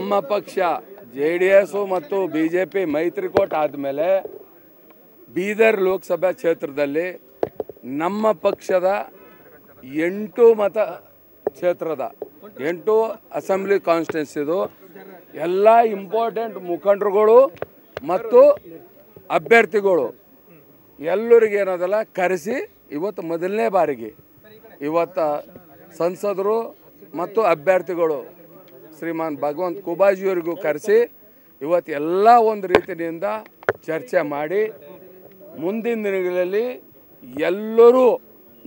ನಮ್ಮ ಪಕ್ಷ J D S ಮತ್ತು ಬಿ ಜೆ ಪಿ ಮೈತ್ರಿಕೂಟ ಆದಮೇಲೆ ಬೀದರ್ ಲೋಕಸಭಾ ಕ್ಷೇತ್ರದಲ್ಲಿ ನಮ್ಮ ಪಕ್ಷದ ಎಂಟು ಮತ ಕ್ಷೇತ್ರದ ಎಂಟು ಅಸೆಂಬ್ಲಿ ಕಾನ್ಸ್ಟಿಟ್ಯೂನ್ಸಿದು ಎಲ್ಲ ಇಂಪಾರ್ಟೆಂಟ್ ಮುಖಂಡರುಗಳು ಮತ್ತು ಅಭ್ಯರ್ಥಿಗಳು ಎಲ್ಲರಿಗೆ ಏನದಲ್ಲ ಕರೆಸಿ ಇವತ್ತು ಮೊದಲನೇ ಬಾರಿಗೆ ಇವತ್ತು ಸಂಸದರು ಮತ್ತು ಅಭ್ಯರ್ಥಿಗಳು ಶ್ರೀಮಾನ್ ಭಗವಂತ್ ಕುಬಾಜಿಯವರಿಗೂ ಕರೆಸಿ ಇವತ್ತು ಎಲ್ಲ ಒಂದು ರೀತಿಯಿಂದ ಚರ್ಚೆ ಮಾಡಿ ಮುಂದಿನ ದಿನಗಳಲ್ಲಿ ಎಲ್ಲರೂ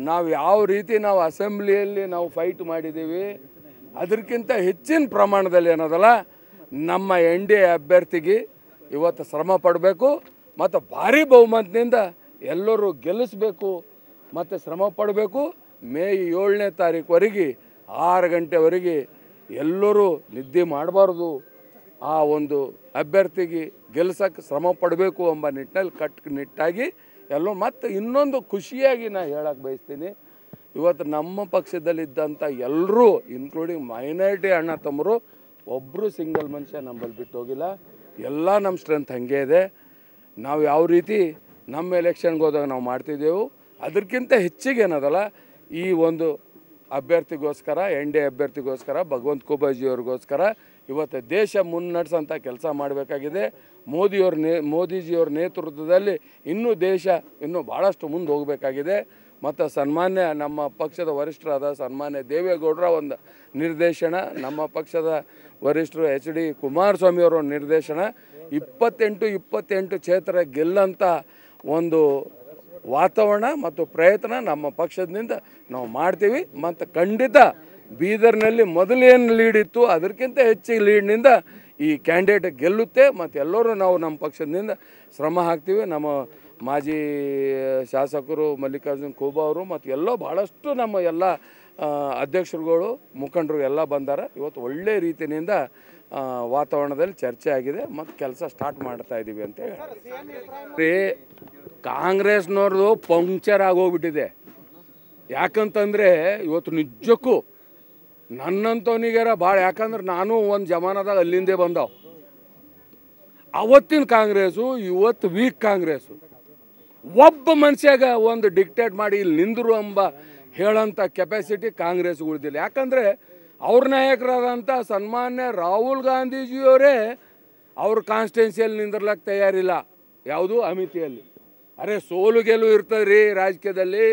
ನಾವು ಯಾವ ರೀತಿ ನಾವು ಅಸೆಂಬ್ಲಿಯಲ್ಲಿ ನಾವು ಫೈಟ್ ಮಾಡಿದ್ದೀವಿ ಅದಕ್ಕಿಂತ ಹೆಚ್ಚಿನ ಪ್ರಮಾಣದಲ್ಲಿ ಏನದಲ್ಲ ನಮ್ಮ ಎನ್ ಡಿ ಎ ಅಭ್ಯರ್ಥಿಗೆ ಇವತ್ತು ಶ್ರಮ ಪಡಬೇಕು ಮತ್ತು ಭಾರಿ ಬಹುಮತದಿಂದ ಎಲ್ಲರೂ ಗೆಲ್ಲಿಸಬೇಕು ಮತ್ತು ಶ್ರಮ ಪಡಬೇಕು ಮೇ ಏಳನೇ ತಾರೀಕುವರೆಗೆ ಆರು ಗಂಟೆವರೆಗೆ ಎಲ್ಲರೂ ನಿದ್ದೆ ಮಾಡಬಾರ್ದು ಆ ಒಂದು ಅಭ್ಯರ್ಥಿಗೆ ಗೆಲ್ಸಕ್ಕೆ ಶ್ರಮ ಪಡಬೇಕು ಎಂಬ ನಿಟ್ಟಿನಲ್ಲಿ ಕಟ್ ನಿಟ್ಟಾಗಿ ಎಲ್ಲೋ ಮತ್ತು ಇನ್ನೊಂದು ಖುಷಿಯಾಗಿ ನಾನು ಹೇಳಕ್ಕೆ ಬಯಸ್ತೀನಿ ಇವತ್ತು ನಮ್ಮ ಪಕ್ಷದಲ್ಲಿದ್ದಂಥ ಎಲ್ಲರೂ ಇನ್ಕ್ಲೂಡಿಂಗ್ ಮೈನಾರಿಟಿ ಅಣ್ಣ ತಮ್ಮರು ಒಬ್ಬರು ಸಿಂಗಲ್ ಮನುಷ್ಯ ನಮ್ಮಲ್ಲಿ ಬಿಟ್ಟು ಹೋಗಿಲ್ಲ ಎಲ್ಲ ನಮ್ಮ ಸ್ಟ್ರೆಂತ್ ಹಂಗೆ ಇದೆ ನಾವು ಯಾವ ರೀತಿ ನಮ್ಮ ಎಲೆಕ್ಷನ್ಗೆ ಹೋದಾಗ ನಾವು ಮಾಡ್ತಿದ್ದೆವು ಅದಕ್ಕಿಂತ ಹೆಚ್ಚಿಗೆ ಏನದಲ್ಲ ಈ ಒಂದು ಅಭ್ಯರ್ಥಿಗೋಸ್ಕರ ಎನ್ ಡಿ ಎ ಅಭ್ಯರ್ಥಿಗೋಸ್ಕರ ಭಗವಂತ ಅವ್ರಿಗೋಸ್ಕರ ಇವತ್ತು ದೇಶ ಮುನ್ನಡೆಸೋಂಥ ಕೆಲಸ ಮಾಡಬೇಕಾಗಿದೆ ಮೋದಿಯವ್ರ ನೇ ಮೋದಿಜಿಯವ್ರ ನೇತೃತ್ವದಲ್ಲಿ ಇನ್ನೂ ದೇಶ ಇನ್ನೂ ಭಾಳಷ್ಟು ಮುಂದೆ ಹೋಗಬೇಕಾಗಿದೆ ಮತ್ತು ಸನ್ಮಾನ್ಯ ನಮ್ಮ ಪಕ್ಷದ ವರಿಷ್ಠರಾದ ಸನ್ಮಾನ್ಯ ದೇವೇಗೌಡರ ಒಂದು ನಿರ್ದೇಶನ ನಮ್ಮ ಪಕ್ಷದ ವರಿಷ್ಠರು ಎಚ್ ಡಿ ಕುಮಾರಸ್ವಾಮಿಯವರ ನಿರ್ದೇಶನ ಇಪ್ಪತ್ತೆಂಟು ಇಪ್ಪತ್ತೆಂಟು ಕ್ಷೇತ್ರ ಗೆಲ್ಲಂಥ ಒಂದು ವಾತಾವರಣ ಮತ್ತು ಪ್ರಯತ್ನ ನಮ್ಮ ಪಕ್ಷದಿಂದ ನಾವು ಮಾಡ್ತೀವಿ ಮತ್ತು ಖಂಡಿತ ಬೀದರ್ನಲ್ಲಿ ಮೊದಲೇನು ಲೀಡ್ ಇತ್ತು ಅದಕ್ಕಿಂತ ಹೆಚ್ಚಿಗೆ ಲೀಡ್ನಿಂದ ಈ ಕ್ಯಾಂಡಿಡೇಟ್ ಗೆಲ್ಲುತ್ತೆ ಮತ್ತು ಎಲ್ಲರೂ ನಾವು ನಮ್ಮ ಪಕ್ಷದಿಂದ ಶ್ರಮ ಹಾಕ್ತೀವಿ ನಮ್ಮ ಮಾಜಿ ಶಾಸಕರು ಮಲ್ಲಿಕಾರ್ಜುನ್ ಖೂಬಾ ಅವರು ಮತ್ತು ಎಲ್ಲ ಭಾಳಷ್ಟು ನಮ್ಮ ಎಲ್ಲ ಅಧ್ಯಕ್ಷರುಗಳು ಮುಖಂಡರು ಎಲ್ಲ ಬಂದಾರ ಇವತ್ತು ಒಳ್ಳೆ ರೀತಿಯಿಂದ ವಾತಾವರಣದಲ್ಲಿ ಚರ್ಚೆ ಆಗಿದೆ ಮತ್ತು ಕೆಲಸ ಸ್ಟಾರ್ಟ್ ಮಾಡ್ತಾ ಇದ್ದೀವಿ ಅಂತ ಹೇಳಿ ಕಾಂಗ್ರೆಸ್ನವ್ರದು ಪಂಕ್ಚರ್ ಆಗೋಗ್ಬಿಟ್ಟಿದೆ ಯಾಕಂತಂದರೆ ಇವತ್ತು ನಿಜಕ್ಕೂ ನನ್ನಂಥವನಿಗಾರ ಭಾಳ ಯಾಕಂದ್ರೆ ನಾನು ಒಂದು ಜಮಾನದಾಗ ಅಲ್ಲಿಂದೇ ಬಂದವು ಅವತ್ತಿನ ಕಾಂಗ್ರೆಸ್ಸು ಇವತ್ತು ವೀಕ್ ಕಾಂಗ್ರೆಸ್ಸು ಒಬ್ಬ ಮನುಷ್ಯಾಗ ಒಂದು ಡಿಕ್ಟೇಟ್ ಮಾಡಿ ಇಲ್ಲಿ ನಿಂದರು ಎಂಬ ಹೇಳೋಂಥ ಕೆಪಾಸಿಟಿ ಕಾಂಗ್ರೆಸ್ ಉಳಿದಿಲ್ಲ ಯಾಕಂದರೆ ಅವ್ರ ನಾಯಕರಾದಂಥ ಸನ್ಮಾನ್ಯ ರಾಹುಲ್ ಗಾಂಧೀಜಿಯವರೇ ಅವ್ರ ಕಾನ್ಸ್ಟಿಟ್ಯೂನ್ಸಿಯಲ್ಲಿ ನಿಂದಿರ್ಲಕ್ಕೆ ತಯಾರಿಲ್ಲ ಯಾವುದು ಅಮಿತಿಯಲ್ಲಿ ಅರೆ ಸೋಲು ಗೆಲುವು ಇರ್ತದೆ ರೀ ರಾಜಕೀಯದಲ್ಲಿ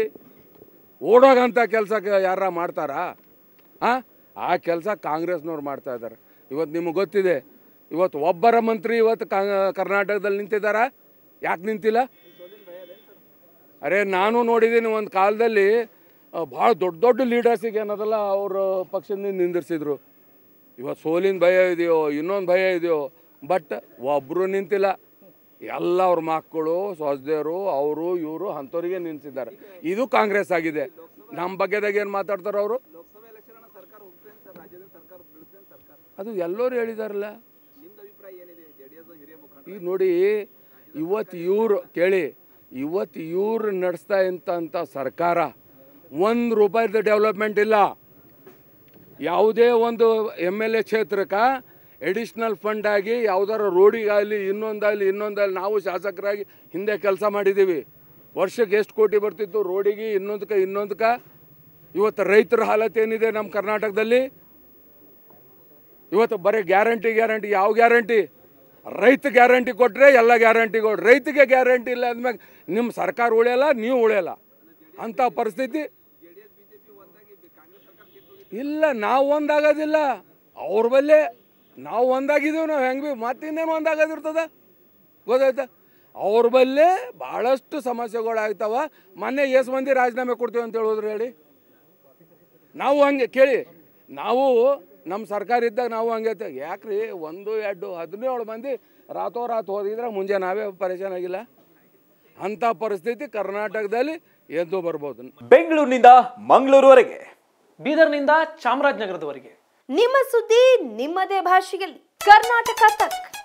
ಓಡೋಗಂಥ ಕೆಲಸ ಯಾರ ಮಾಡ್ತಾರಾ ಹಾಂ ಆ ಕೆಲಸ ಕಾಂಗ್ರೆಸ್ನವ್ರು ಮಾಡ್ತಾ ಇದ್ದಾರೆ ಇವತ್ತು ನಿಮಗೆ ಗೊತ್ತಿದೆ ಇವತ್ತು ಒಬ್ಬರ ಮಂತ್ರಿ ಇವತ್ತು ಕರ್ನಾಟಕದಲ್ಲಿ ನಿಂತಿದ್ದಾರಾ ಯಾಕೆ ನಿಂತಿಲ್ಲ ಅರೆ ನಾನು ನೋಡಿದ್ದೀನಿ ಒಂದು ಕಾಲದಲ್ಲಿ ಭಾಳ ದೊಡ್ಡ ದೊಡ್ಡ ಲೀಡರ್ಸಿಗೆ ಏನದಲ್ಲ ಅವರು ಪಕ್ಷದಿಂದ ನಿಂದಿರ್ಸಿದ್ರು ಇವತ್ತು ಸೋಲಿನ ಭಯ ಇದೆಯೋ ಇನ್ನೊಂದು ಭಯ ಇದೆಯೋ ಬಟ್ ಒಬ್ಬರು ನಿಂತಿಲ್ಲ ಎಲ್ಲ ಅವ್ರ ಮಕ್ಕಳು ಸೊಸೆಯರು ಅವರು ಇವರು ಅಂಥವ್ರಿಗೆ ನಿಲ್ಲಿಸಿದ್ದಾರೆ ಇದು ಕಾಂಗ್ರೆಸ್ ಆಗಿದೆ ನಮ್ಮ ಬಗ್ಗೆದಾಗ ಏನು ಮಾತಾಡ್ತಾರೆ ಅವರು ಅದು ಎಲ್ಲರೂ ಹೇಳಿದಾರಲ್ಲ ಈಗ ನೋಡಿ ಇವತ್ತು ಇವರು ಕೇಳಿ ಇವತ್ತು ಇವರು ನಡೆಸ್ತಾ ಇಂಥ ಸರ್ಕಾರ ಒಂದು ರೂಪಾಯಿದು ಡೆವಲಪ್ಮೆಂಟ್ ಇಲ್ಲ ಯಾವುದೇ ಒಂದು ಎಮ್ ಎಲ್ ಎ ಕ್ಷೇತ್ರಕ್ಕೆ ಎಡಿಷ್ನಲ್ ಫಂಡ್ ಆಗಿ ರೋಡಿಗೆ ರೋಡಿಗಾಗಲಿ ಇನ್ನೊಂದಾಗಲಿ ಇನ್ನೊಂದಾಗಲಿ ನಾವು ಶಾಸಕರಾಗಿ ಹಿಂದೆ ಕೆಲಸ ಮಾಡಿದ್ದೀವಿ ವರ್ಷಕ್ಕೆ ಎಷ್ಟು ಕೋಟಿ ಬರ್ತಿತ್ತು ರೋಡಿಗೆ ಇನ್ನೊಂದಕ್ಕೆ ಇನ್ನೊಂದಕ್ಕೆ ಇವತ್ತು ರೈತರ ಹಾಲತ್ ಏನಿದೆ ನಮ್ಮ ಕರ್ನಾಟಕದಲ್ಲಿ ಇವತ್ತು ಬರೀ ಗ್ಯಾರಂಟಿ ಗ್ಯಾರಂಟಿ ಯಾವ ಗ್ಯಾರಂಟಿ ರೈತ ಗ್ಯಾರಂಟಿ ಕೊಟ್ಟರೆ ಎಲ್ಲ ಗ್ಯಾರಂಟಿ ಗ್ಯಾರಂಟಿಗಳು ರೈತಿಗೆ ಗ್ಯಾರಂಟಿ ಇಲ್ಲ ಅಂದಮೇಲೆ ನಿಮ್ಮ ಸರ್ಕಾರ ಉಳಿಯಲ್ಲ ನೀವು ಉಳಿಯಲ್ಲ ಅಂಥ ಪರಿಸ್ಥಿತಿ ಇಲ್ಲ ನಾವು ಒಂದಾಗೋದಿಲ್ಲ ಅವ್ರ ಬಲ್ಲೇ ನಾವು ಒಂದಾಗಿದ್ದೇವೆ ನಾವು ಹೆಂಗೆ ಭೀ ಮತ್ತಿಂದೇನು ಒಂದಾಗೋದಿರ್ತದೆ ಗೊತ್ತಾಯ್ತಾ ಅವ್ರ ಬಲ್ಲೇ ಭಾಳಷ್ಟು ಸಮಸ್ಯೆಗಳಾಗ್ತಾವ ಮೊನ್ನೆ ಎಸ್ ಮಂದಿ ರಾಜೀನಾಮೆ ಕೊಡ್ತೀವಿ ಅಂತ ಹೇಳೋದ್ರಿ ಹೇಳಿ ನಾವು ಹಂಗೆ ಕೇಳಿ ನಾವು ನಮ್ಮ ಸರ್ಕಾರ ಇದ್ದಾಗ ನಾವು ಹಂಗೆ ಯಾಕ್ರಿ ಒಂದು ಎರಡು ಹದಿನೇಳು ಮಂದಿ ರಾತೋ ರಾತ್ ಹೋದಿದ್ರೆ ಮುಂಜೆ ನಾವೇ ಪರೇಶಾನ್ ಆಗಿಲ್ಲ ಅಂಥ ಪರಿಸ್ಥಿತಿ ಕರ್ನಾಟಕದಲ್ಲಿ ಎದ್ದು ಬರ್ಬೋದು ಬೆಂಗಳೂರಿನಿಂದ ಮಂಗಳೂರುವರೆಗೆ ಬೀದರ್ನಿಂದ ಚಾಮರಾಜನಗರದವರೆಗೆ ನಿಮ್ಮ ಸುದ್ದಿ ನಿಮ್ಮದೇ ಭಾಷೆಯಲ್ಲಿ ಕರ್ನಾಟಕ ತಕ್